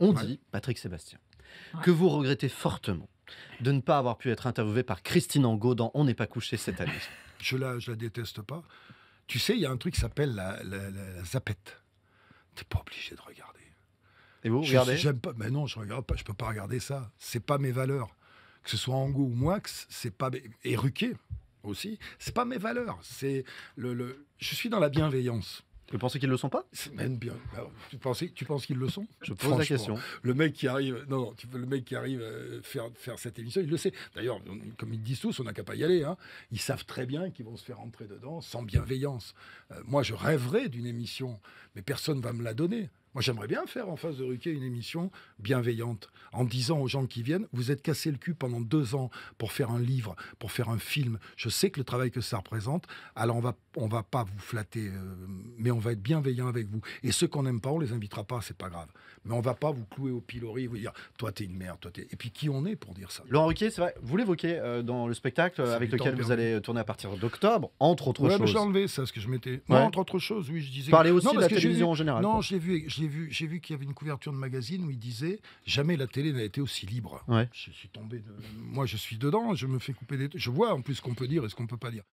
on dit, Patrick Sébastien, que vous regrettez fortement de ne pas avoir pu être interviewé par Christine Angot dans On n'est pas couché cette année. je, la, la déteste pas. Tu sais, il y a un truc qui s'appelle la, la, la, n'es zapette. pas obligé de regarder. Et vous, regardez J'aime pas. Mais non, je regarde pas. Je peux pas regarder ça. C'est pas mes valeurs. Que ce soit Angot ou moi, c'est pas et Ruquet aussi. C'est pas mes valeurs. C'est le, Je suis dans la bienveillance. Tu penses qu'ils le sont pas bien. tu, penses, tu penses qu'ils le sont Je pose la question. Le mec qui arrive, non, le mec qui arrive euh, faire, faire cette émission, il le sait. D'ailleurs, comme ils disent tous, on n'a qu'à pas y aller. Hein. Ils savent très bien qu'ils vont se faire entrer dedans sans bienveillance. Euh, moi, je rêverais d'une émission, mais personne va me la donner j'aimerais bien faire en face de Ruquier une émission bienveillante en disant aux gens qui viennent Vous êtes cassé le cul pendant deux ans pour faire un livre, pour faire un film. Je sais que le travail que ça représente, alors on va, on va pas vous flatter, euh, mais on va être bienveillant avec vous. Et ceux qu'on n'aime pas, on les invitera pas, c'est pas grave. Mais on va pas vous clouer au pilori, vous dire Toi, t'es une merde, toi, Et puis, qui on est pour dire ça Laurent Ruquier, c'est vrai, vous l'évoquez euh, dans le spectacle avec lequel vous allez euh, tourner à partir d'octobre, entre autres ouais, choses. J'ai enlevé ça, ce que je m'étais. entre autres choses, oui, je disais. Parlez aussi de la télévision en général. Non, j'ai vu, j'ai vu qu'il y avait une couverture de magazine où il disait jamais la télé n'a été aussi libre. Ouais. Je suis tombé, de... moi je suis dedans, je me fais couper des, je vois en plus ce qu'on peut dire et ce qu'on peut pas dire.